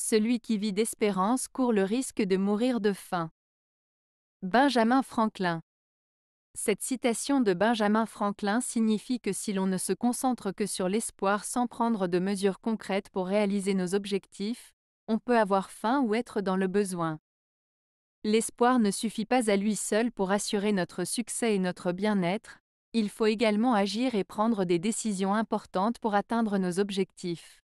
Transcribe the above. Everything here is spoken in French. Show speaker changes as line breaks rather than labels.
celui qui vit d'espérance court le risque de mourir de faim. Benjamin Franklin Cette citation de Benjamin Franklin signifie que si l'on ne se concentre que sur l'espoir sans prendre de mesures concrètes pour réaliser nos objectifs, on peut avoir faim ou être dans le besoin. L'espoir ne suffit pas à lui seul pour assurer notre succès et notre bien-être, il faut également agir et prendre des décisions importantes pour atteindre nos objectifs.